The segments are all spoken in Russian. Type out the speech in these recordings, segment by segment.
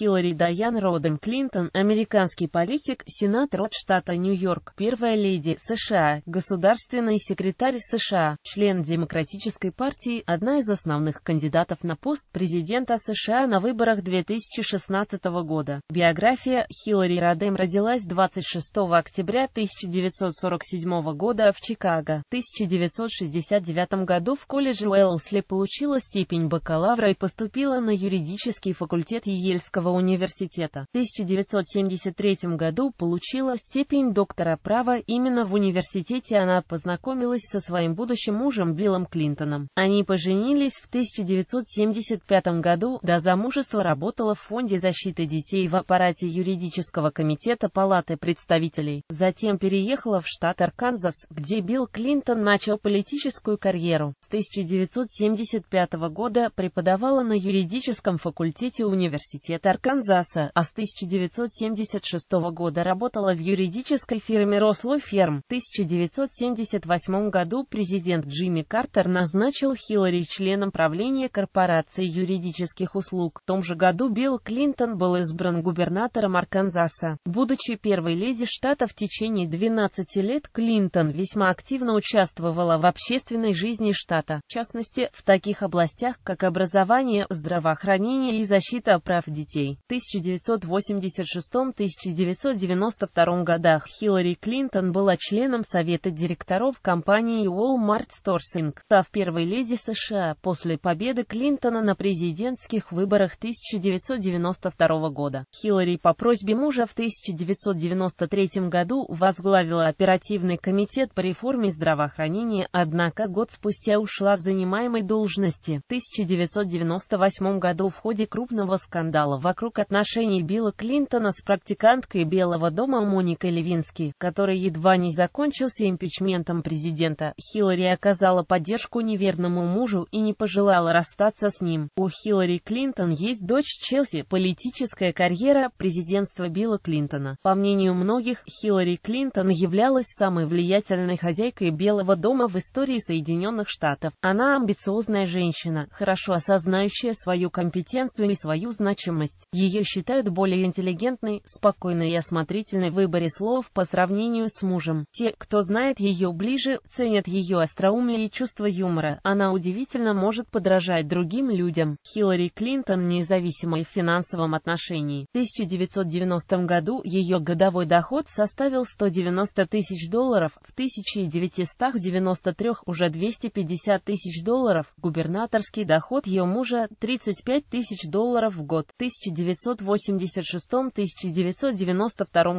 Хиллари Дайан Роден Клинтон, американский политик, сенатор от штата Нью-Йорк, первая леди США, государственный секретарь США, член Демократической партии, одна из основных кандидатов на пост президента США на выборах 2016 года. Биография Хиллари Родем родилась 26 октября 1947 года в Чикаго. В 1969 году в колледже Уэллсли получила степень бакалавра и поступила на юридический факультет Ельского Московского университета. В 1973 году получила степень доктора права именно в университете она познакомилась со своим будущим мужем Биллом Клинтоном. Они поженились в 1975 году, до замужества работала в Фонде защиты детей в аппарате юридического комитета Палаты представителей. Затем переехала в штат Арканзас, где Билл Клинтон начал политическую карьеру. С 1975 года преподавала на юридическом факультете университета Арканзаса, а с 1976 года работала в юридической фирме Рослоферм. В 1978 году президент Джимми Картер назначил Хиллари членом правления корпорации юридических услуг. В том же году Билл Клинтон был избран губернатором Арканзаса. Будучи первой леди штата в течение 12 лет, Клинтон весьма активно участвовала в общественной жизни штата, в частности, в таких областях, как образование, здравоохранение и защита прав детей детей. В 1986-1992 годах Хиллари Клинтон была членом Совета директоров компании Walmart Storsing, став первой леди США после победы Клинтона на президентских выборах 1992 года. Хиллари по просьбе мужа в 1993 году возглавила оперативный комитет по реформе здравоохранения, однако год спустя ушла в занимаемой должности. В 1998 году в ходе крупного скандала в вокруг отношений Билла Клинтона с практиканткой Белого дома Моникой Левински, который едва не закончился импичментом президента, Хиллари оказала поддержку неверному мужу и не пожелала расстаться с ним. У Хиллари Клинтон есть дочь Челси, политическая карьера президентства Билла Клинтона. По мнению многих, Хиллари Клинтон являлась самой влиятельной хозяйкой Белого дома в истории Соединенных Штатов. Она амбициозная женщина, хорошо осознающая свою компетенцию и свою значимость личность. Ее считают более интеллигентной, спокойной и осмотрительной в выборе слов по сравнению с мужем. Те, кто знает ее ближе, ценят ее остроумие и чувство юмора. Она удивительно может подражать другим людям. Хиллари Клинтон независимой в финансовом отношении. В 1990 году ее годовой доход составил 190 тысяч долларов, в 1993 уже 250 тысяч долларов, губернаторский доход ее мужа 35 тысяч долларов в год. 1000 1986-1992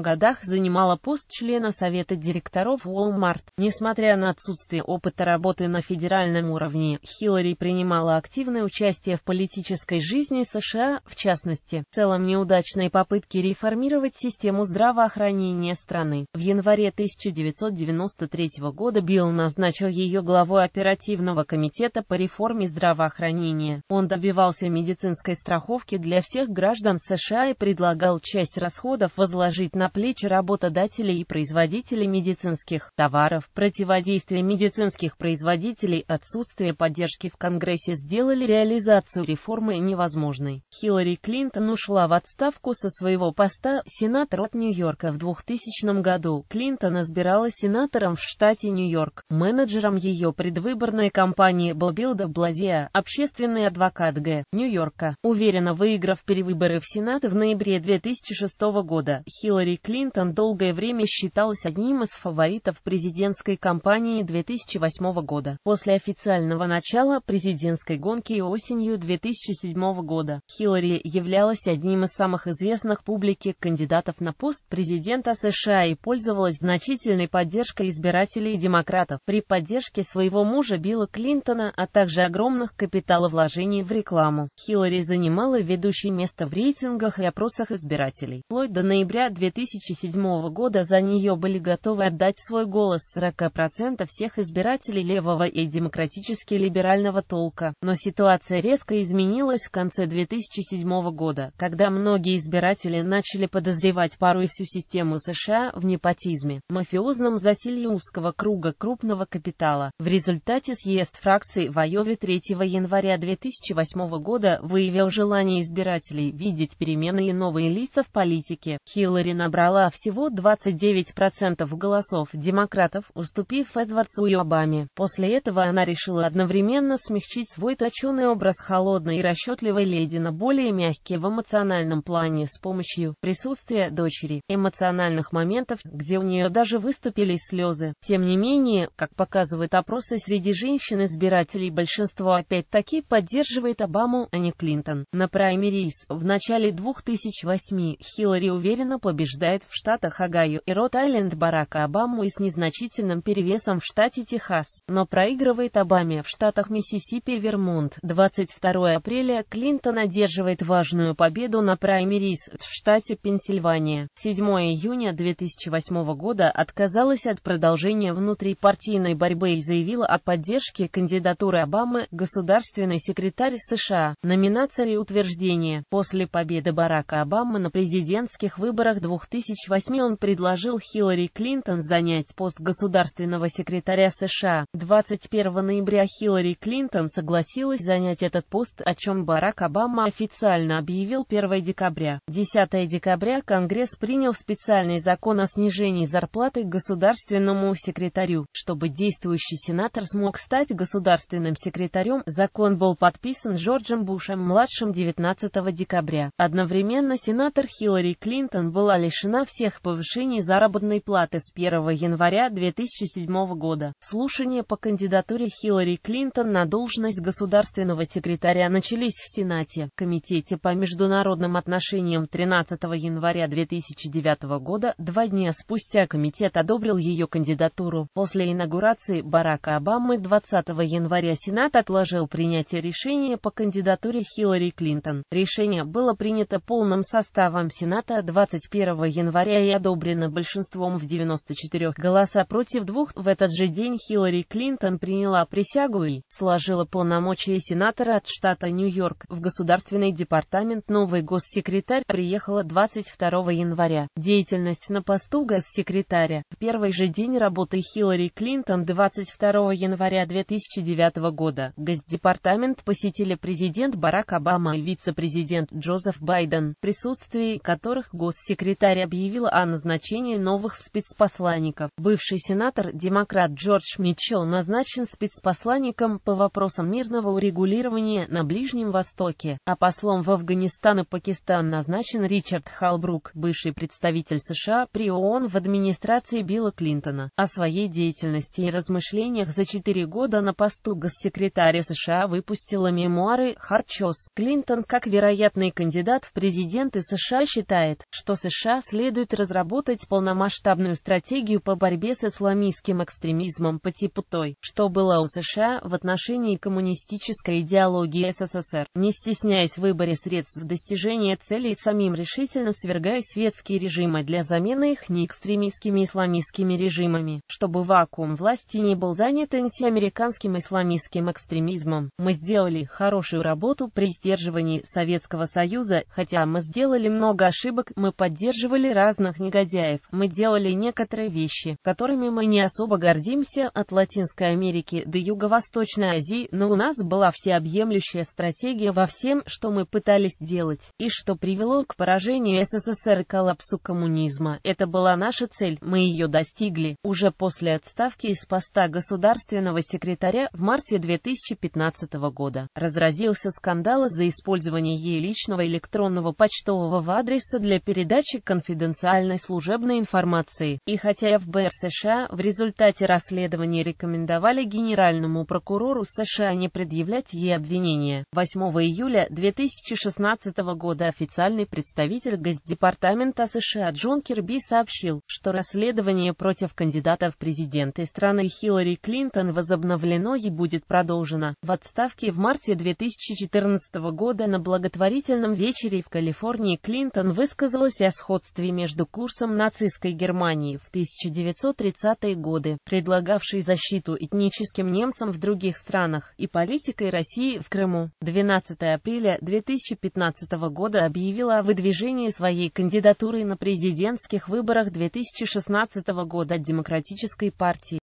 годах занимала пост члена Совета директоров Walmart. Несмотря на отсутствие опыта работы на федеральном уровне, Хиллари принимала активное участие в политической жизни США, в частности, в целом неудачные попытки реформировать систему здравоохранения страны. В январе 1993 года Билл назначил ее главой оперативного комитета по реформе здравоохранения. Он добивался медицинской страховки для всех граждан граждан США и предлагал часть расходов возложить на плечи работодателей и производителей медицинских товаров. Противодействие медицинских производителей, отсутствие поддержки в Конгрессе сделали реализацию реформы невозможной. Хиллари Клинтон ушла в отставку со своего поста сенатор от Нью-Йорка в 2000 году. Клинтон избиралась сенатором в штате Нью-Йорк, менеджером ее предвыборной кампании был Бобилда Блазия, общественный адвокат Г. Нью-Йорка, уверенно выиграв перевод выборы в Сенат в ноябре 2006 года Хиллари Клинтон долгое время считалась одним из фаворитов президентской кампании 2008 года. После официального начала президентской гонки осенью 2007 года Хиллари являлась одним из самых известных публике кандидатов на пост президента США и пользовалась значительной поддержкой избирателей демократов. При поддержке своего мужа Билла Клинтона, а также огромных капиталовложений в рекламу, Хиллари занимала ведущее место место в рейтингах и опросах избирателей. Вплоть до ноября 2007 года за нее были готовы отдать свой голос 40% всех избирателей левого и демократически либерального толка. Но ситуация резко изменилась в конце 2007 года, когда многие избиратели начали подозревать пару и всю систему США в непотизме, мафиозном засилье узкого круга крупного капитала. В результате съезд фракции в Айове 3 января 2008 года выявил желание избирателей видеть перемены и новые лица в политике. Хиллари набрала всего 29% голосов демократов, уступив Эдвардсу и Обаме. После этого она решила одновременно смягчить свой точеный образ холодной и расчетливой леди на более мягкий в эмоциональном плане с помощью присутствия дочери, эмоциональных моментов, где у нее даже выступили слезы. Тем не менее, как показывают опросы среди женщин-избирателей, большинство опять-таки поддерживает Обаму, а не Клинтон. На праймерис в начале 2008 Хиллари уверенно побеждает в штатах Огайо и Рот-Айленд Барака Обаму и с незначительным перевесом в штате Техас, но проигрывает Обаме в штатах Миссисипи и Вермонт. 22 апреля Клинтон одерживает важную победу на праймерис в штате Пенсильвания. 7 июня 2008 года отказалась от продолжения внутрипартийной борьбы и заявила о поддержке кандидатуры Обамы, государственный секретарь США. Номинация и утверждение. После победы Барака Обамы на президентских выборах 2008 он предложил Хиллари Клинтон занять пост государственного секретаря США. 21 ноября Хиллари Клинтон согласилась занять этот пост, о чем Барак Обама официально объявил 1 декабря. 10 декабря Конгресс принял специальный закон о снижении зарплаты государственному секретарю, чтобы действующий сенатор смог стать государственным секретарем. Закон был подписан Джорджем Бушем-младшим 19 декабря декабря. Одновременно сенатор Хиллари Клинтон была лишена всех повышений заработной платы с 1 января 2007 года. Слушания по кандидатуре Хиллари Клинтон на должность государственного секретаря начались в Сенате, Комитете по международным отношениям 13 января 2009 года. Два дня спустя комитет одобрил ее кандидатуру. После инаугурации Барака Обамы 20 января Сенат отложил принятие решения по кандидатуре Хиллари Клинтон. Решение было принято полным составом Сената 21 января и одобрено большинством в 94 голоса против двух. В этот же день Хиллари Клинтон приняла присягу и сложила полномочия сенатора от штата Нью-Йорк в Государственный департамент. Новый госсекретарь приехала 22 января. Деятельность на посту госсекретаря. В первый же день работы Хиллари Клинтон 22 января 2009 года Госдепартамент посетили президент Барак Обама и вице-президент Джозеф Байден, в присутствии которых госсекретарь объявила о назначении новых спецпосланников. Бывший сенатор-демократ Джордж Митчелл назначен спецпосланником по вопросам мирного урегулирования на Ближнем Востоке, а послом в Афганистан и Пакистан назначен Ричард Халбрук, бывший представитель США при ООН в администрации Билла Клинтона. О своей деятельности и размышлениях за четыре года на посту госсекретаря США выпустила мемуары Харчос. Клинтон, как вероятно, опытный кандидат в президенты США считает, что США следует разработать полномасштабную стратегию по борьбе с исламистским экстремизмом по типу той, что была у США в отношении коммунистической идеологии СССР, не стесняясь в выборе средств достижения целей самим решительно свергая светские режимы для замены их неэкстремистскими исламистскими режимами, чтобы вакуум власти не был занят антиамериканским исламистским экстремизмом. Мы сделали хорошую работу при сдерживании советского Союза, хотя мы сделали много ошибок, мы поддерживали разных негодяев, мы делали некоторые вещи, которыми мы не особо гордимся, от Латинской Америки до Юго-Восточной Азии, но у нас была всеобъемлющая стратегия во всем, что мы пытались делать, и что привело к поражению СССР и коллапсу коммунизма. Это была наша цель, мы ее достигли. Уже после отставки из поста государственного секретаря в марте 2015 года разразился скандал за использование ей личности обычного электронного почтового адреса для передачи конфиденциальной служебной информации. И хотя ФБР США в результате расследования рекомендовали генеральному прокурору США не предъявлять ей обвинения, 8 июля 2016 года официальный представитель Госдепартамента США Джон Кирби сообщил, что расследование против кандидата в президенты страны Хиллари Клинтон возобновлено и будет продолжено. В отставке в марте 2014 года на благотворительность благотворительном вечере в Калифорнии Клинтон высказалась о сходстве между курсом нацистской Германии в 1930-е годы, предлагавшей защиту этническим немцам в других странах, и политикой России в Крыму. 12 апреля 2015 года объявила о выдвижении своей кандидатуры на президентских выборах 2016 года Демократической партии.